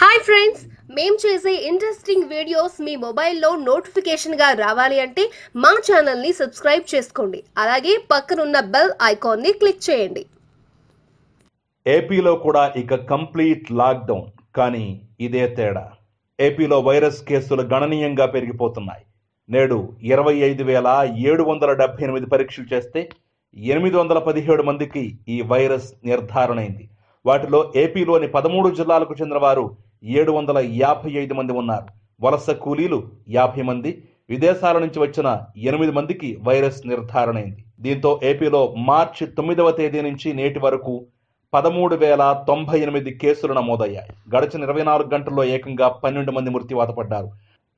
hi friends మేము చేసే interesting videos మీ మొబైల్లో నోటిఫికేషన్గా రావాలి అంటే మా ఛానల్ని సబ్స్క్రైబ్ చేసుకోండి అలాగే పక్కనున్న బెల్ ఐకాన్ని క్లిక్ చేయండి ఏపీలో కూడా ఇక కంప్లీట్ లాక్డౌన్ కానీ ఇదే తేడా ఏపీలో వైరస్ కేసులు గణనీయంగా పెరిగిపోతున్నాయి నేడు ఇరవై ఐదు వేల ఏడు వందల డెబ్బై ఎనిమిది పరీక్షలు చేస్తే ఎనిమిది వందల పదిహేడు మందికి ఈ వైరస్ నిర్ధారణ అయింది వాటిలో ఏపీలోని పదమూడు జిల్లాలకు చెందిన వారు ఏడు వందల యాభై ఐదు మంది ఉన్నారు వలస కూలీలు యాభై మంది విదేశాల నుంచి వచ్చిన ఎనిమిది మందికి వైరస్ నిర్ధారణ అయింది దీంతో ఏపీలో మార్చి తొమ్మిదవ తేదీ నుంచి నేటి వరకు పదమూడు వేల తొంభై ఎనిమిది కేసులు నమోదయ్యాయి గడిచిన ఇరవై నాలుగు గంటల్లో ఏకంగా పన్నెండు మంది మృత్యువాత పడ్డారు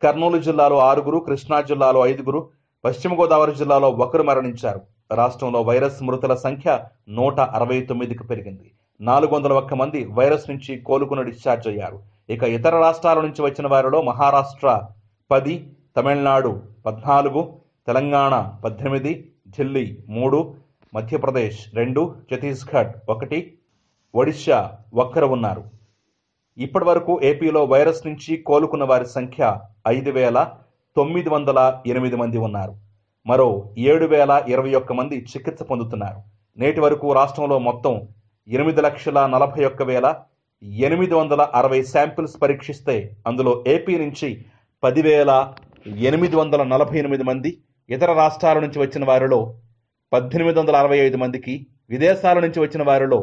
కర్నూలు జిల్లాలో ఆరుగురు కృష్ణా జిల్లాలో ఐదుగురు పశ్చిమ గోదావరి జిల్లాలో ఒకరు మరణించారు రాష్ట్రంలో వైరస్ మృతుల సంఖ్య నూట అరవై తొమ్మిదికి పెరిగింది నాలుగు వందల ఒక్క మంది వైరస్ నుంచి కోలుకుని డిశ్చార్జ్ అయ్యారు ఇక ఇతర రాష్ట్రాల నుంచి వచ్చిన వారిలో మహారాష్ట్ర పది తమిళనాడు పద్నాలుగు తెలంగాణ పద్దెనిమిది ఢిల్లీ మూడు మధ్యప్రదేశ్ రెండు ఛత్తీస్గఢ్ ఒకటి ఒడిశా ఒక్కరు ఉన్నారు ఇప్పటి వరకు ఏపీలో వైరస్ నుంచి కోలుకున్న వారి సంఖ్య ఐదు వేల తొమ్మిది వందల ఎనిమిది మంది ఉన్నారు మరో ఏడు వేల ఇరవై ఒక్క మంది చికిత్స పొందుతున్నారు నేటి వరకు రాష్ట్రంలో మొత్తం ఎనిమిది లక్షల నలభై ఒక్క వేల ఎనిమిది వందల అరవై శాంపిల్స్ పరీక్షిస్తే అందులో ఏపీ నుంచి పదివేల ఎనిమిది వందల నలభై ఎనిమిది మంది ఇతర రాష్ట్రాల నుంచి వచ్చిన వారిలో పద్దెనిమిది వందల అరవై ఐదు మందికి విదేశాల నుంచి వచ్చిన వారిలో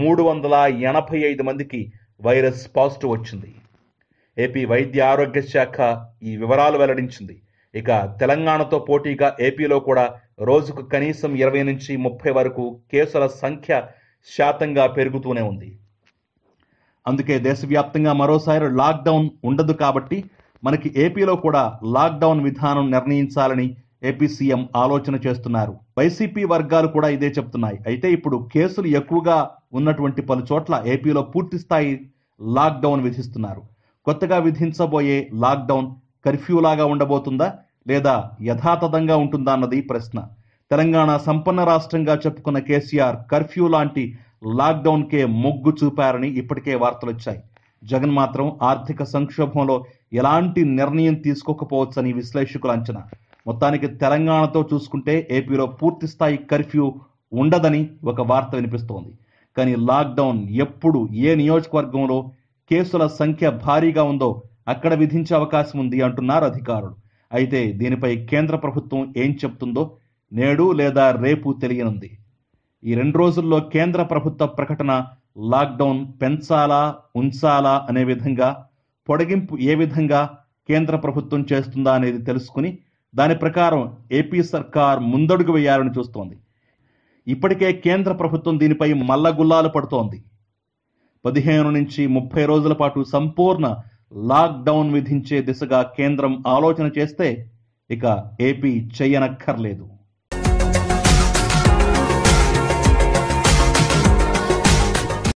మూడు వందల ఎనభై ఐదు మందికి వైరస్ పాజిటివ్ వచ్చింది ఏపీ వైద్య ఆరోగ్య శాఖ ఈ వివరాలు వెల్లడించింది ఇక తెలంగాణతో పోటీగా ఏపీలో కూడా రోజుకు కనీసం ఇరవై నుంచి ముప్పై వరకు కేసుల సంఖ్య శాతంగా పెరుగుతూనే ఉంది అందుకే దేశవ్యాప్తంగా మరోసారి లాక్డౌన్ ఉండదు కాబట్టి మనకి ఏపీలో కూడా లాక్డౌన్ విధానం నిర్ణయించాలని ఏపీ సీఎం ఆలోచన చేస్తున్నారు వైసీపీ వర్గాలు కూడా ఇదే చెప్తున్నాయి అయితే ఇప్పుడు కేసులు ఎక్కువగా ఉన్నటువంటి పలు చోట్ల ఏపీలో పూర్తి స్థాయి లాక్డౌన్ విధిస్తున్నారు కొత్తగా విధించబోయే లాక్డౌన్ కర్ఫ్యూలాగా ఉండబోతుందా లేదా యథాతథంగా ఉంటుందా అన్నది ప్రశ్న తెలంగాణ సంపన్న రాష్ట్రంగా చెప్పుకున్న కేసీఆర్ కర్ఫ్యూ లాంటి లాక్డౌన్కే మొగ్గు చూపారని ఇప్పటికే వార్తలు వచ్చాయి జగన్ మాత్రం ఆర్థిక సంక్షోభంలో ఎలాంటి నిర్ణయం తీసుకోకపోవచ్చని విశ్లేషకుల అంచనా మొత్తానికి తెలంగాణతో చూసుకుంటే ఏపీలో పూర్తి స్థాయి కర్ఫ్యూ ఉండదని ఒక వార్త వినిపిస్తోంది కానీ లాక్డౌన్ ఎప్పుడు ఏ నియోజకవర్గంలో కేసుల సంఖ్య భారీగా ఉందో అక్కడ విధించే అవకాశం ఉంది అంటున్నారు అధికారులు అయితే దీనిపై కేంద్ర ప్రభుత్వం ఏం చెప్తుందో నేడు లేదా రేపు తెలియనుంది ఈ రెండు రోజుల్లో కేంద్ర ప్రభుత్వ ప్రకటన లాక్డౌన్ పెంచాలా ఉంచాలా అనే విధంగా పొడిగింపు ఏ విధంగా కేంద్ర ప్రభుత్వం చేస్తుందా అనేది తెలుసుకుని దాని ప్రకారం ఏపీ సర్కార్ ముందడుగు వేయాలని చూస్తోంది ఇప్పటికే కేంద్ర ప్రభుత్వం దీనిపై మల్లగుల్లాలు పడుతోంది పదిహేను నుంచి ముప్పై రోజుల పాటు సంపూర్ణ లాక్డౌన్ విధించే దిశగా కేంద్రం ఆలోచన చేస్తే ఇక ఏపీ చేయనక్కర్లేదు